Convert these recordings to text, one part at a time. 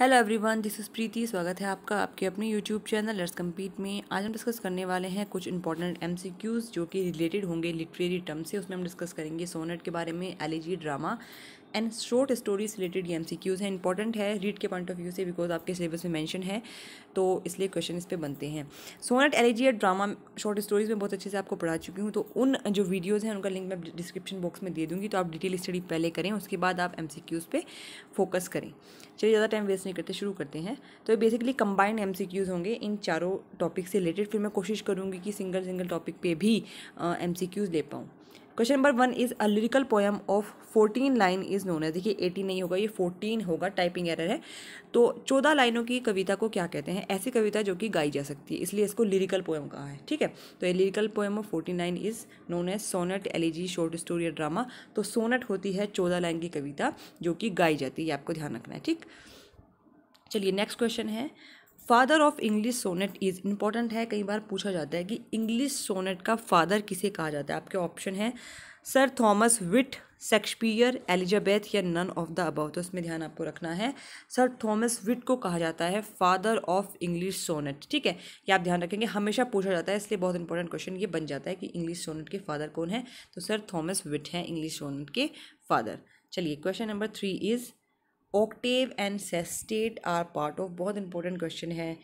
hello everyone this is Preeti स्वागत है आपका आपके अपने यूट्यूब चैनल लर्स कम्पीट में आज हम डिस्कस करने वाले हैं कुछ इंपॉर्टेंट एमसीक्यूज़ जो कि रिलेटेड होंगे लिटरेरी टर्म से उसमें हम डिस्कस करेंगे सोनेट के बारे में elegy drama and short stories related ये एम सी क्यूज़ हैं इंपॉर्टेंट है रीड के पॉइंट ऑफ व्यू से बिकॉज आपके सिलेबस में मैंशन है तो इसलिए क्वेश्चन इस पर बनते हैं सोनट एलिजियर ड्रामा शॉर्ट स्टोरीज में बहुत अच्छे से आपको पढ़ा चुकी हूँ तो उन जो वीडियोज़ हैं उनका लिंक मैं डिस्क्रिप्शन बॉक्स में दे दूँगी तो आप डिटेल स्टडी पहले करें उसके बाद आप एम सी क्यूज़ पर फोकस करें चलिए ज़्यादा टाइम वेस्ट नहीं करते शुरू करते हैं तो basically combined M C Qs होंगे इन चारों टॉपिक से रिलेटेड फिर मैं कोशिश करूँगी कि सिंगल सिंगल टॉपिक पे भी एम सी क्यूज़ ले पाऊँ question number one is a lyrical poem of fourteen line is known है देखिए एटीन नहीं होगा ये फोर्टीन होगा टाइपिंग एरर है तो चौदह लाइनों की कविता को क्या कहते हैं ऐसी कविता जो कि गाई जा सकती है इसलिए इसको लिरिकल पोएम कहा है ठीक है तो ये lyrical poem of forty nine is known है सोनेट एलिजी शॉर्ट स्टोरी या ड्रामा तो सोनेट होती है चौदह लाइन की कविता जो कि गाई जाती है आपको ध्यान रखना है ठीक चलिए नेक्स्ट क्वेश्चन है father of English sonnet is important है कई बार पूछा जाता है कि इंग्लिश सोनेट का फादर किसे कहा जाता है आपके ऑप्शन है sir Thomas Wyatt Shakespeare Elizabeth या नन ऑफ द अबव तो इसमें ध्यान आपको रखना है सर थॉमस विट को कहा जाता है फादर ऑफ इंग्लिश सोनेट ठीक है ये आप ध्यान रखेंगे हमेशा पूछा जाता है इसलिए बहुत इंपॉर्टेंट क्वेश्चन ये बन जाता है कि इंग्लिश सोनेट के फादर कौन है तो सर थॉमस विट हैं इंग्लिश सोनेट के फादर चलिए question number three is octave and sestet are part of बहुत इंपॉर्टेंट क्वेश्चन है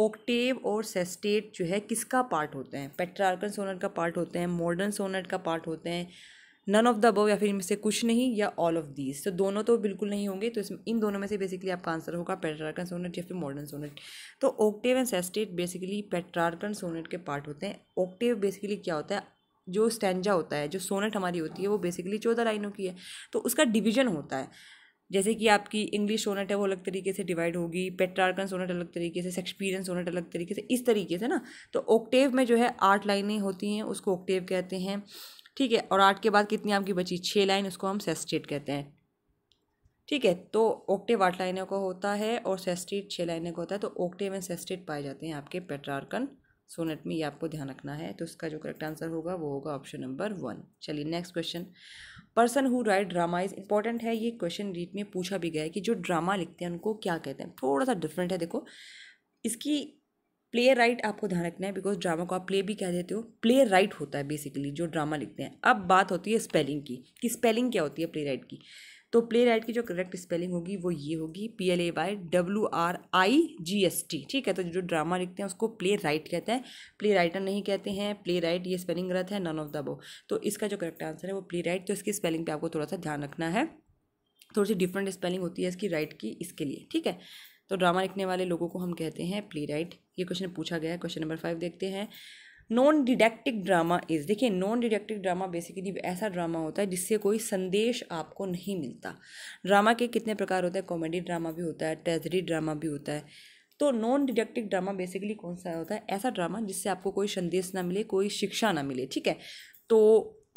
ओक्टेव और सेस्टेट जो है किसका पार्ट होते हैं पेट्रार्कन सोनेट का पार्ट होते हैं मॉडर्न सोनेट का पार्ट होते हैं नन ऑफ द अबव या फिर इनमें से कुछ नहीं या ऑल ऑफ दीज तो दोनों तो बिल्कुल नहीं होंगे तो इसमें इन दोनों में से बेसिकली आपका आंसर होगा पेट्रार्कन सोनेट या फिर मॉडर्न सोनेट तो octave and sestet basically Petrarchan sonnet के पार्ट होते हैं ओक्टेव बेसिकली क्या होता है जो स्टैंजा होता है जो सोनेट हमारी होती है वो बेसिकली चौदह लाइनों की है तो उसका डिवीजन होता है जैसे कि आपकी इंग्लिश सोनेट है वो अलग तरीके से डिवाइड होगी पेट्रार्कन सोनेट अलग तरीके से सेक्सपीरियन सोनेट अलग तरीके से इस तरीके से ना तो ओक्टेव में जो है आठ लाइनें होती हैं उसको ओक्टेव कहते हैं ठीक है और आठ के बाद कितनी आपकी बची छः लाइन उसको हम सेस्टेट कहते हैं ठीक है तो ओक्टेव आठ लाइनों का होता है और सेस्टेट छः लाइनों का होता है तो ओक्टेव एंड सेस्टेट पाए जाते हैं आपके पेट्रार्कन सोनेट में ये आपको ध्यान रखना है तो इसका जो करेक्ट आंसर होगा वो होगा ऑप्शन नंबर वन चलिए next question person who write drama is important है ये क्वेश्चन रीट में पूछा भी गया है कि जो ड्रामा लिखते हैं उनको क्या कहते हैं थोड़ा सा डिफरेंट है देखो इसकी प्ले राइट आपको ध्यान रखना है बिकॉज ड्रामा को आप प्ले भी कह देते हो प्ले राइट होता है बेसिकली जो ड्रामा लिखते हैं अब बात होती है स्पेलिंग की कि स्पेलिंग क्या होती है प्ले राइट की तो प्ले राइट की जो करेक्ट स्पेलिंग होगी वो ये होगी P L A Y W R I G S T ठीक है तो जो ड्रामा लिखते हैं उसको प्ले राइट कहते हैं प्ले राइटर नहीं कहते हैं प्ले राइट ये स्पेलिंग गलत है नन ऑफ द बो तो इसका जो करेक्ट आंसर है वो प्ले राइट तो इसकी स्पेलिंग पर आपको थोड़ा सा ध्यान रखना है थोड़ी सी डिफरेंट स्पेलिंग होती है इसकी राइट की इसके लिए ठीक है तो ड्रामा लिखने वाले लोगों को हम कहते हैं प्ले राइट ये क्वेश्चन पूछा गया है क्वेश्चन नंबर फाइव देखते हैं नॉन डिडेक्टिक ड्रामा इज़ देखिए नॉन डिडेक्टिक ड्रामा बेसिकली ऐसा ड्रामा होता है जिससे कोई संदेश आपको नहीं मिलता ड्रामा के कितने प्रकार होते हैं कॉमेडी ड्रामा भी होता है ट्रेजडी ड्रामा भी होता है तो नॉन डिडेक्टिक ड्रामा बेसिकली कौन सा होता है ऐसा ड्रामा जिससे आपको कोई संदेश ना मिले कोई शिक्षा ना मिले ठीक है तो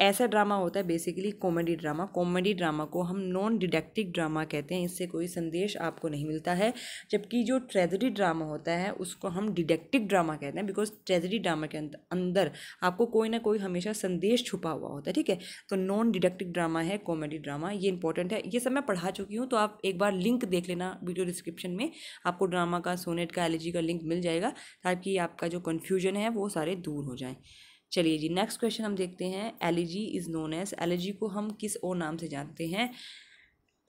ऐसा ड्रामा होता है basically comedy drama comedy drama को हम नॉन डिडेक्टिक ड्रामा कहते हैं इससे कोई संदेश आपको नहीं मिलता है जबकि जो ट्रेजडी ड्रामा होता है उसको हम डिडेक्टिक ड्रामा कहते हैं बिकॉज ट्रेजडी ड्रामा के अंदर आपको कोई ना कोई हमेशा संदेश छुपा हुआ होता है ठीक है तो नॉन डिडेक्टिक ड्रामा है कॉमेडी ड्रामा ये इंपॉर्टेंट है ये सब मैं पढ़ा चुकी हूँ तो आप एक बार लिंक देख लेना वीडियो डिस्क्रिप्शन में आपको ड्रामा का सोनेट का एलर्जी का लिंक मिल जाएगा ताकि आपका जो कन्फ्यूजन है वो सारे दूर हो जाएँ चलिए जी नेक्स्ट क्वेश्चन हम देखते हैं elegy is known as elegy को हम किस और नाम से जानते हैं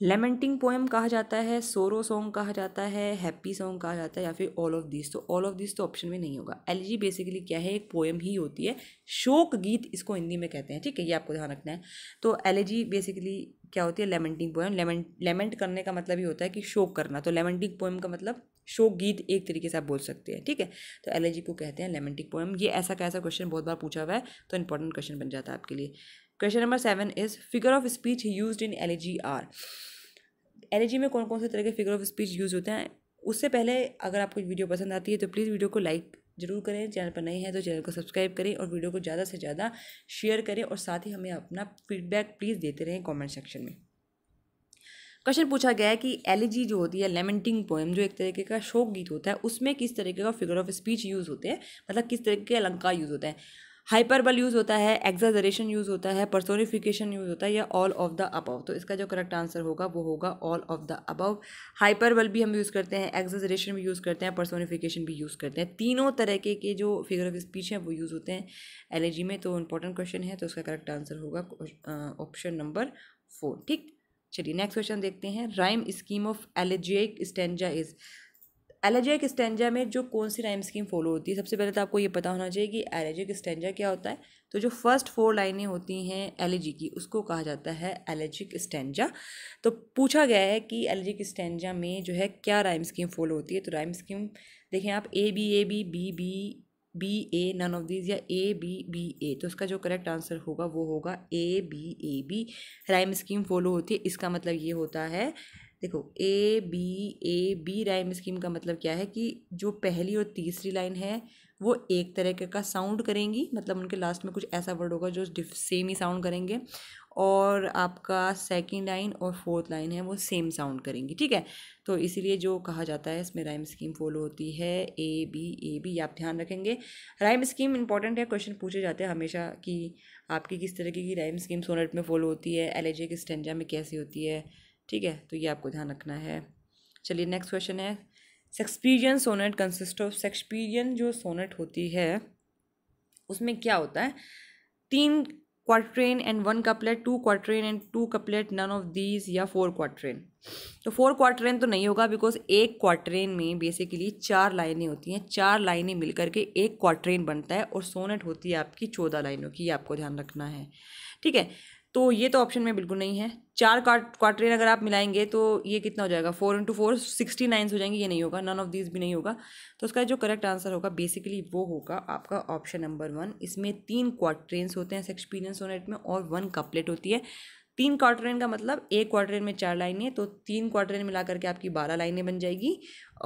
लेमेंटिंग पोएम कहा जाता है सोरो सॉन्ग कहा जाता है हैप्पी सॉन्ग कहा जाता है या फिर ऑल ऑफ दिस तो ऑल ऑफ दिस तो ऑप्शन में नहीं होगा एलिजी बेसिकली क्या है एक पोएम ही होती है शोक गीत इसको हिंदी में कहते हैं ठीक है ये आपको ध्यान रखना है तो एलिजी बेसिकली क्या होती है लेमेंटिंग पोएम लेमेंट लेमेंट करने का मतलब ही होता है कि शोक करना तो लेमेंटिंग पोएम का मतलब शोक गीत एक तरीके से आप बोल सकते हैं ठीक है तो एलर्जी को कहते हैं लेमेंटिक पोएम ये ऐसा कैसा क्वेश्चन बहुत बार पूछा हुआ है तो इंपॉर्टेंट क्वेश्चन बन जाता है आपके लिए question number seven is figure of speech use in elegy are elegy में कौन कौन से तरह के फिगर ऑफ स्पीच यूज़ होते हैं उससे पहले अगर आपको वीडियो पसंद आती है तो प्लीज़ वीडियो को लाइक जरूर करें चैनल पर नए हैं तो चैनल को सब्सक्राइब करें और वीडियो को ज़्यादा से ज़्यादा शेयर करें और साथ ही हमें अपना फीडबैक प्लीज़ देते रहें कमेंट सेक्शन में क्वेश्चन पूछा गया है कि एलिजी जो होती है लेमेंटिंग पोएम जो एक तरीके का शोक गीत होता है उसमें किस तरीके का फिगर ऑफ स्पीच यूज़ होते हैं मतलब किस तरीके के अलंकार यूज़ होता है हाइपरबल यूज़ होता है एक्जाजरेशन यूज़ होता है पर्सोनिफिकेशन यूज़ होता है या ऑल ऑफ द अबव तो इसका जो करेक्ट आंसर होगा वो होगा all of the above hyperbole भी हम यूज़ करते हैं एक्जाजरेशन भी यूज़ करते हैं पर्सोनिफिकेशन भी यूज़ करते हैं तीनों तरह के के जो फिगर ऑफ स्पीच हैं वो यूज़ होते हैं एल में तो इंपॉर्टेंट क्वेश्चन है तो उसका करेक्ट आंसर होगा ऑप्शन नंबर फोर ठीक चलिए नेक्स्ट क्वेश्चन देखते हैं rhyme scheme of elegiac stanza is elegiac stanza में जो कौन सी राइम स्कीम फॉलो होती है सबसे पहले तो आपको ये पता होना चाहिए कि एलर्जिक स्टेंजा क्या होता है तो जो फर्स्ट फोर लाइनें होती हैं एलर्जी की उसको कहा जाता है एलेजिक स्टेंजा तो पूछा गया है कि एलर्जिक स्टेंजा में जो है क्या राइम स्कीम फॉलो होती है तो राइम स्कीम देखें आप A B A B B B B A none of these या ए बी बी ए तो इसका जो करेक्ट आंसर होगा वो होगा A B A B rhyme scheme follow होती है इसका मतलब ये होता है देखो A B A B rhyme scheme का मतलब क्या है कि जो पहली और तीसरी लाइन है वो एक तरह का साउंड करेंगी मतलब उनके लास्ट में कुछ ऐसा वर्ड होगा जो सेम ही साउंड करेंगे और आपका सेकंड लाइन और फोर्थ लाइन है वो सेम साउंड करेंगी ठीक है तो इसीलिए जो कहा जाता है इसमें राइम स्कीम फॉलो होती है ए बी ए बी आप ध्यान रखेंगे राइम स्कीम इंपॉर्टेंट है क्वेश्चन पूछे जाते हैं हमेशा कि आपकी किस तरीके की राइम स्कीम सोनेट में फॉलो होती है एल के स्टेंजा में कैसी होती है ठीक है तो ये आपको ध्यान रखना है चलिए नेक्स्ट क्वेश्चन है Shakespearean sonnet consist of Shakespearean जो सोनेट होती है उसमें क्या होता है तीन quatrain and one couplet two quatrain and two couplet none of these या फोर क्वार्ट्रेन तो फोर क्वार्ट्रेन तो नहीं होगा बिकॉज एक क्वार्ट्रेन में बेसिकली चार लाइनें होती हैं चार लाइनें मिलकर के एक क्वार्ट्रेन बनता है और सोनेट होती है आपकी चौदह लाइनों की ये आपको ध्यान रखना है ठीक है तो ये तो ऑप्शन में बिल्कुल नहीं है चार क्वार्टरेन अगर आप मिलाएंगे तो ये कितना हो जाएगा four into four sixty nines हो जाएंगे ये नहीं होगा नन ऑफ दिस भी नहीं होगा तो उसका जो करेक्ट आंसर होगा बेसिकली वो होगा आपका ऑप्शन नंबर वन इसमें तीन क्वार्टरेन्स होते हैं एक्सपीरियंस सोनेट में और वन कपलेट होती है तीन क्वार्टरेन का मतलब एक क्वार्टरेन में चार लाइनें तो तीन क्वार्टरेन मिला करके आपकी बारह लाइनें बन जाएगी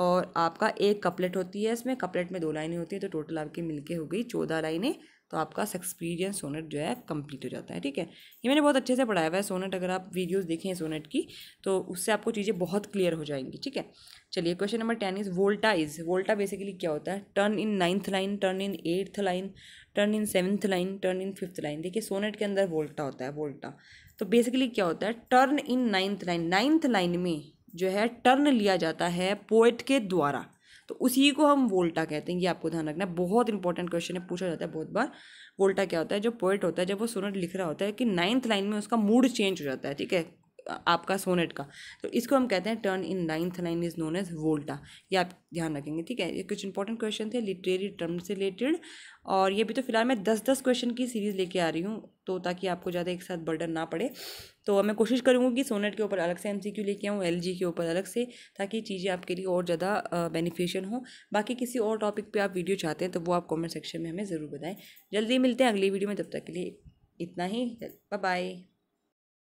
और आपका एक कपलेट होती है इसमें कपलेट में दो लाइनें होती हैं तो टोटल आपकी मिलके हो गई चौदह लाइनें तो आपका एक्सपीरियंस सोनेट जो है कंप्लीट हो जाता है ठीक है ये मैंने बहुत अच्छे से पढ़ाया हुआ है सोनेट अगर आप वीडियोस देखें सोनेट की तो उससे आपको चीज़ें बहुत क्लियर हो जाएंगी ठीक है चलिए question number ten is volta is volta basically क्या होता है turn in ninth line turn in eighth line turn in seventh line turn in fifth line देखिए सोनेट के अंदर वोल्टा होता है वोल्टा तो बेसिकली क्या होता है turn in ninth line ninth line में जो है टर्न लिया जाता है पोएट के द्वारा तो उसी को हम वोल्टा कहते हैं ये आपको ध्यान रखना है बहुत इंपॉर्टेंट क्वेश्चन है पूछा जाता है बहुत बार वोल्टा क्या होता है जो पोइट होता है जब वो सोनट लिख रहा होता है कि नाइन्थ लाइन में उसका मूड चेंज हो जाता है ठीक है आपका सोनेट का तो इसको हम कहते हैं turn in ninth line is known as volta ये आप ध्यान रखेंगे ठीक है ये कुछ इंपॉर्टेंट क्वेश्चन थे लिटरेरी टर्म से रिलेटेड और ये भी तो फिलहाल मैं दस दस क्वेश्चन की सीरीज़ लेके आ रही हूँ तो ताकि आपको ज़्यादा एक साथ बर्डन ना पड़े तो मैं कोशिश करूँगी कि सोनेट के ऊपर अलग से एम लेके आऊँ एल के ऊपर अलग से ताकि चीज़ें आपके लिए और ज़्यादा बेनिफिशियल हों बाकी किसी और टॉपिक पर आप वीडियो चाहते हैं तो वो आप कॉमेंट सेक्शन में हमें ज़रूर बताएँ जल्दी मिलते हैं अगली वीडियो में तब तक के लिए इतना ही बाय